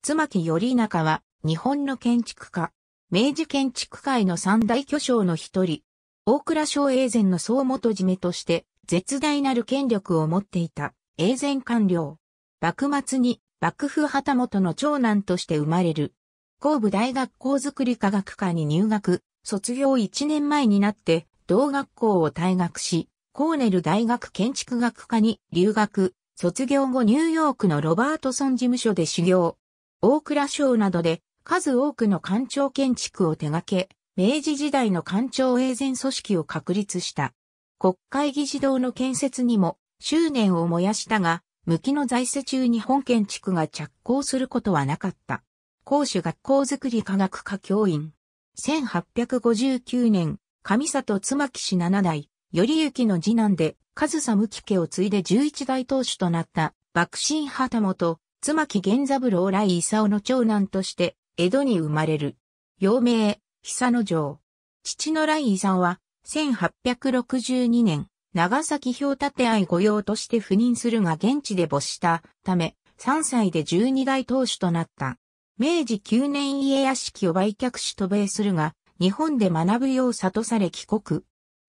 妻木頼中は、日本の建築家、明治建築界の三大巨匠の一人、大倉省永前の総元締めとして、絶大なる権力を持っていた、永前官僚。幕末に、幕府旗本の長男として生まれる。後部大学校づくり科学科に入学、卒業1年前になって、同学校を退学し、コーネル大学建築学科に留学、卒業後ニューヨークのロバートソン事務所で修行。大倉省などで数多くの官庁建築を手掛け、明治時代の官庁営善組織を確立した。国会議事堂の建設にも執念を燃やしたが、無期の在世中に本建築が着工することはなかった。公主学校づくり科学科教員。1859年、上里妻木氏七代、頼行の次男で、上総無期家を継いで11代当主となった、幕臣旗本、妻木源三郎来伊佐の長男として、江戸に生まれる。幼名、久野城。父の来伊佐は、1862年、長崎氷立愛御用として赴任するが現地で没したため、3歳で12代当主となった。明治9年家屋敷を売却し渡米するが、日本で学ぶよう悟され帰国。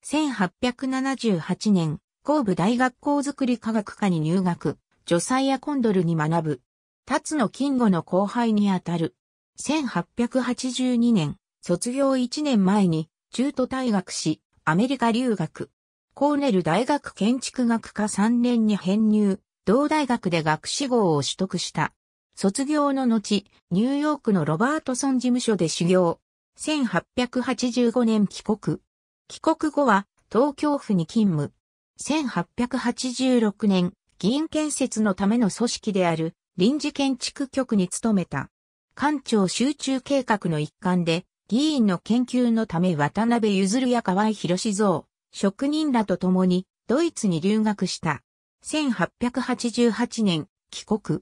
1878年、神戸大学校づくり科学科に入学。女イやコンドルに学ぶ。辰野金吾の後輩にあたる。1882年、卒業1年前に中途退学し、アメリカ留学。コーネル大学建築学科3年に編入、同大学で学士号を取得した。卒業の後、ニューヨークのロバートソン事務所で修行。1885年帰国。帰国後は東京府に勤務。1886年、議員建設のための組織である臨時建築局に勤めた。官庁集中計画の一環で、議員の研究のため渡辺譲や河合博蔵、職人らと共にドイツに留学した。1888年、帰国。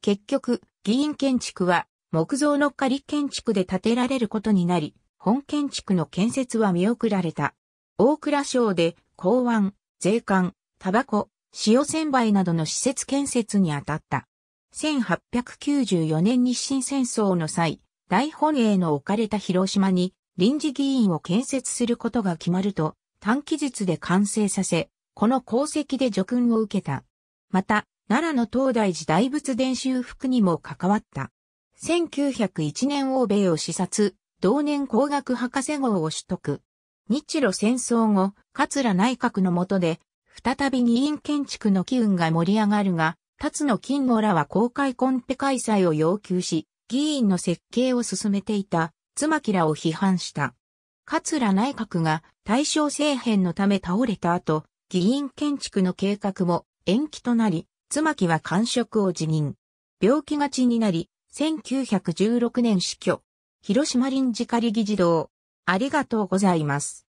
結局、議員建築は木造の仮建築で建てられることになり、本建築の建設は見送られた。大蔵省で、港湾、税関、タバコ、塩洗梅などの施設建設にあたった。1894年日清戦争の際、大本営の置かれた広島に臨時議員を建設することが決まると、短期術で完成させ、この功績で叙勲を受けた。また、奈良の東大寺大仏伝修復にも関わった。1901年欧米を視察、同年工学博士号を取得。日露戦争後、桂内閣の下で再び議員建築の機運が盛り上がるが、辰野金吾らは公開コンペ開催を要求し、議員の設計を進めていた、妻木らを批判した。桂内閣が大正政変のため倒れた後、議員建築の計画も延期となり、妻木は官職を辞任。病気がちになり、1916年死去。広島臨時仮議事堂。ありがとうございます。